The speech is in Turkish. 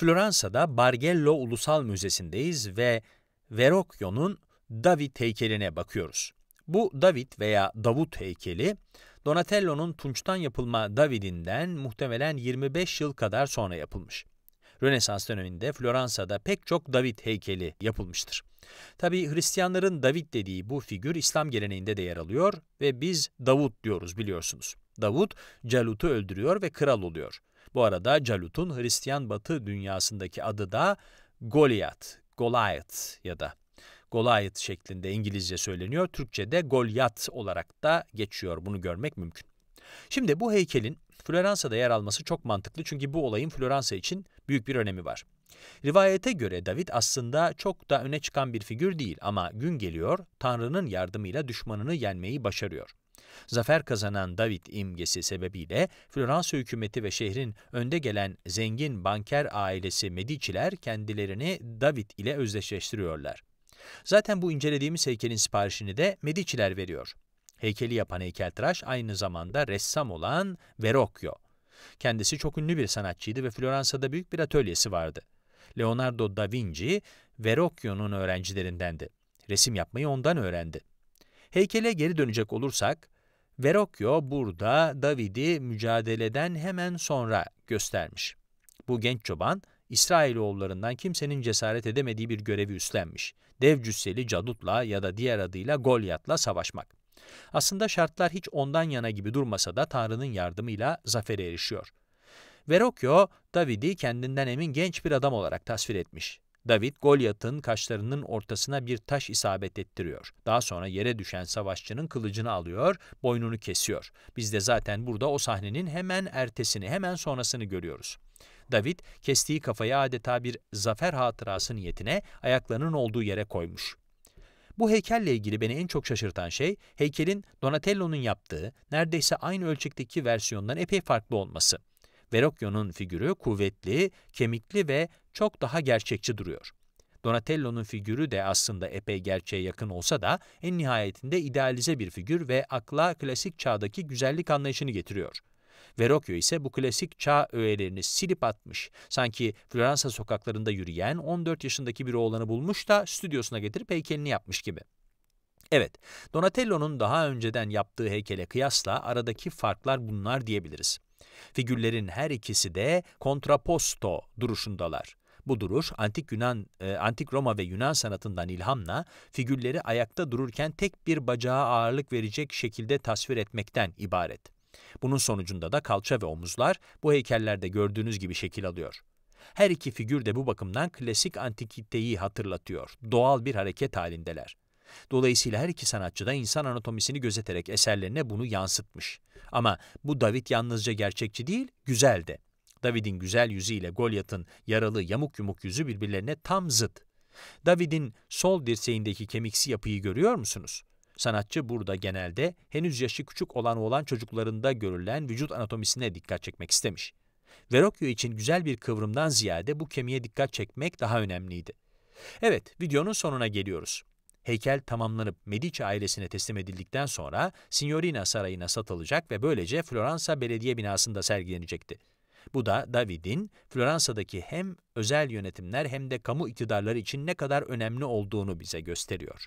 Floransa'da Bargello Ulusal Müzesi'ndeyiz ve Verrocchio'nun David heykeline bakıyoruz. Bu David veya Davut heykeli, Donatello'nun tunçtan yapılma David'inden muhtemelen 25 yıl kadar sonra yapılmış. Rönesans döneminde Floransa'da pek çok David heykeli yapılmıştır. Tabi Hristiyanların David dediği bu figür İslam geleneğinde de yer alıyor ve biz Davut diyoruz biliyorsunuz. Davut, Calut'u öldürüyor ve kral oluyor. Bu arada Calut'un Hristiyan Batı dünyasındaki adı da Goliat, Goliath ya da Goliath şeklinde İngilizce söyleniyor. Türkçe'de Golyat olarak da geçiyor. Bunu görmek mümkün. Şimdi bu heykelin Floransa'da yer alması çok mantıklı çünkü bu olayın Floransa için büyük bir önemi var. Rivayete göre David aslında çok da öne çıkan bir figür değil ama gün geliyor Tanrı'nın yardımıyla düşmanını yenmeyi başarıyor. Zafer kazanan David imgesi sebebiyle Floransa hükümeti ve şehrin önde gelen zengin banker ailesi Medici'ler kendilerini David ile özdeşleştiriyorlar. Zaten bu incelediğimiz heykelin siparişini de Medici'ler veriyor. Heykeli yapan heykeltıraş aynı zamanda ressam olan Verrocchio. Kendisi çok ünlü bir sanatçıydı ve Floransa'da büyük bir atölyesi vardı. Leonardo da Vinci, Verrocchio'nun öğrencilerindendi. Resim yapmayı ondan öğrendi. Heykele geri dönecek olursak, Verocchio burada David'i mücadeleden hemen sonra göstermiş. Bu genç çoban, İsrailoğullarından kimsenin cesaret edemediği bir görevi üstlenmiş. Dev cüsseli Cadut'la ya da diğer adıyla Golyat'la savaşmak. Aslında şartlar hiç ondan yana gibi durmasa da Tanrı'nın yardımıyla zafere erişiyor. Verocchio, David'i kendinden emin genç bir adam olarak tasvir etmiş. David Golyat'ın kaşlarının ortasına bir taş isabet ettiriyor. Daha sonra yere düşen savaşçının kılıcını alıyor, boynunu kesiyor. Biz de zaten burada o sahnenin hemen ertesini, hemen sonrasını görüyoruz. David, kestiği kafayı adeta bir zafer hatırası niyetine ayaklarının olduğu yere koymuş. Bu heykelle ilgili beni en çok şaşırtan şey, heykelin Donatello'nun yaptığı, neredeyse aynı ölçekteki versiyondan epey farklı olması. Verocchio'nun figürü kuvvetli, kemikli ve çok daha gerçekçi duruyor. Donatello'nun figürü de aslında epey gerçeğe yakın olsa da en nihayetinde idealize bir figür ve akla klasik çağdaki güzellik anlayışını getiriyor. Verrocchio ise bu klasik çağ öğelerini silip atmış, sanki Floransa sokaklarında yürüyen 14 yaşındaki bir oğlanı bulmuş da stüdyosuna getirip heykelini yapmış gibi. Evet, Donatello'nun daha önceden yaptığı heykele kıyasla aradaki farklar bunlar diyebiliriz. Figürlerin her ikisi de kontraposto duruşundalar. Bu duruş antik Yunan, e, antik Roma ve Yunan sanatından ilhamla figürleri ayakta dururken tek bir bacağa ağırlık verecek şekilde tasvir etmekten ibaret. Bunun sonucunda da kalça ve omuzlar bu heykellerde gördüğünüz gibi şekil alıyor. Her iki figür de bu bakımdan klasik antikiteyi hatırlatıyor. Doğal bir hareket halindeler. Dolayısıyla her iki sanatçı da insan anatomisini gözeterek eserlerine bunu yansıtmış. Ama bu David yalnızca gerçekçi değil, güzel de. David'in güzel yüzü ile Golyat'ın yaralı yamuk yumuk yüzü birbirlerine tam zıt. David'in sol dirseğindeki kemiksi yapıyı görüyor musunuz? Sanatçı burada genelde henüz yaşı küçük olan oğlan çocuklarında görülen vücut anatomisine dikkat çekmek istemiş. Verocchio için güzel bir kıvrımdan ziyade bu kemiğe dikkat çekmek daha önemliydi. Evet, videonun sonuna geliyoruz. Heykel tamamlanıp Medici ailesine teslim edildikten sonra Signorina Sarayı'na satılacak ve böylece Floransa Belediye binasında sergilenecekti. Bu da David'in Floransa'daki hem özel yönetimler hem de kamu iktidarları için ne kadar önemli olduğunu bize gösteriyor.